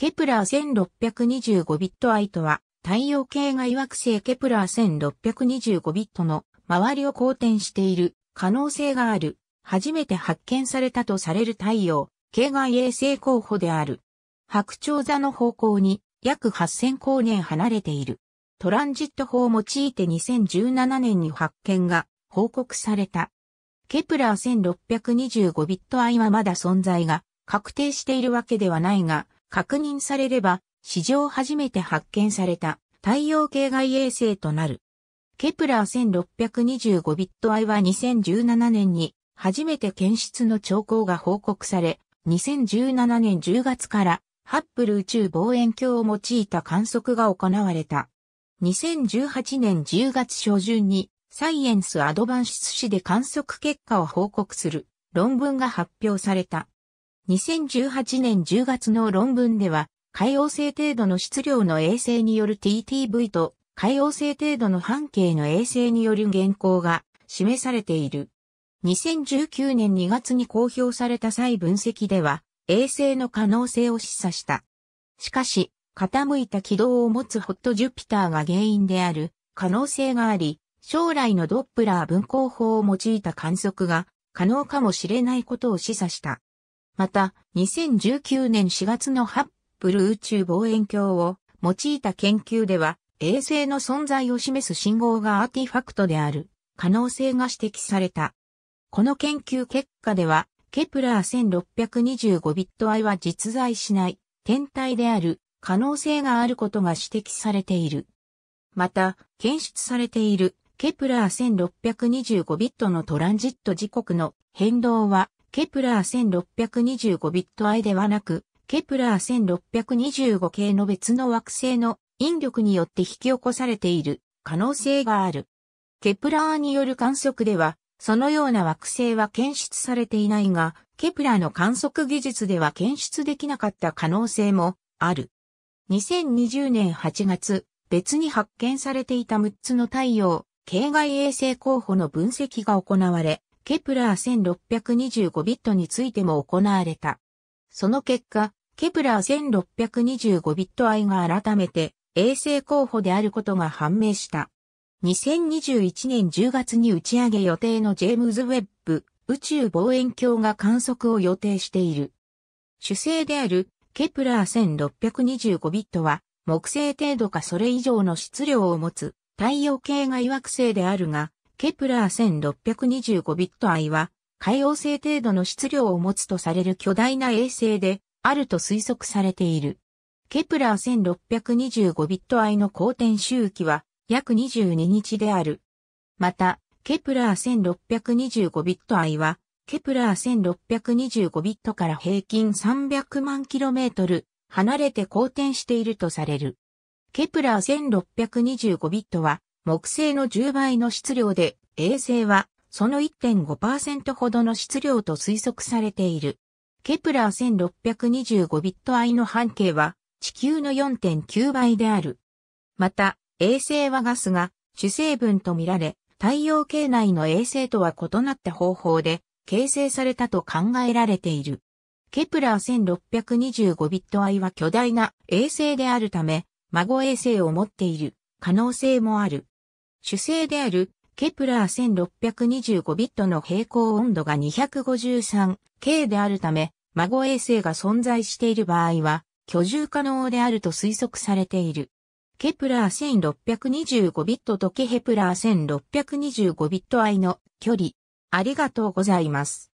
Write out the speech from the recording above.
ケプラー1625ビットアイとは、太陽系外惑星ケプラー1625ビットの周りを公転している可能性がある、初めて発見されたとされる太陽、系外衛星候補である。白鳥座の方向に約8000光年離れている。トランジット法を用いて2017年に発見が報告された。ケプラー1625ビットアイはまだ存在が確定しているわけではないが、確認されれば、史上初めて発見された太陽系外衛星となる。ケプラー1625ビットアイは2017年に初めて検出の兆候が報告され、2017年10月からハッブル宇宙望遠鏡を用いた観測が行われた。2018年10月初旬にサイエンスアドバンス誌で観測結果を報告する論文が発表された。2018年10月の論文では、海洋性程度の質量の衛星による TTV と海洋性程度の半径の衛星による原稿が示されている。2019年2月に公表された際分析では、衛星の可能性を示唆した。しかし、傾いた軌道を持つホットジュピターが原因である可能性があり、将来のドップラー分光法を用いた観測が可能かもしれないことを示唆した。また、2019年4月のハッブル宇宙望遠鏡を用いた研究では、衛星の存在を示す信号がアーティファクトである可能性が指摘された。この研究結果では、ケプラー1625ビットアイは実在しない天体である可能性があることが指摘されている。また、検出されているケプラー1625ビットのトランジット時刻の変動はケプラー1625ビットアイではなく、ケプラー1625系の別の惑星の引力によって引き起こされている可能性がある。ケプラーによる観測では、そのような惑星は検出されていないが、ケプラーの観測技術では検出できなかった可能性もある。2020年8月、別に発見されていた6つの太陽、系外衛星候補の分析が行われ、ケプラー1625ビットについても行われた。その結果、ケプラー1625ビット愛が改めて衛星候補であることが判明した。2021年10月に打ち上げ予定のジェームズ・ウェッブ宇宙望遠鏡が観測を予定している。主星であるケプラー1625ビットは木星程度かそれ以上の質量を持つ太陽系外惑星であるが、ケプラー1625ビットイは、海王星程度の質量を持つとされる巨大な衛星で、あると推測されている。ケプラー1625ビットイの公転周期は、約22日である。また、ケプラー1625ビットイは、ケプラー1625ビットから平均300万キロメートル離れて公転しているとされる。ケプラー1625ビットは木星の10倍の質量で、衛星はその1.5%ほどの質量と推測されている。ケプラー1625ビットイの半径は地球の4.9倍である。また、衛星はガスが主成分とみられ、太陽系内の衛星とは異なった方法で形成されたと考えられている。ケプラー1625ビットイは巨大な衛星であるため、孫衛星を持っている可能性もある。主星であるケプラー1625ビットの平行温度が 253K であるため、孫衛星が存在している場合は、居住可能であると推測されている。ケプラー1625ビットとケヘプラー1625ビット愛の距離。ありがとうございます。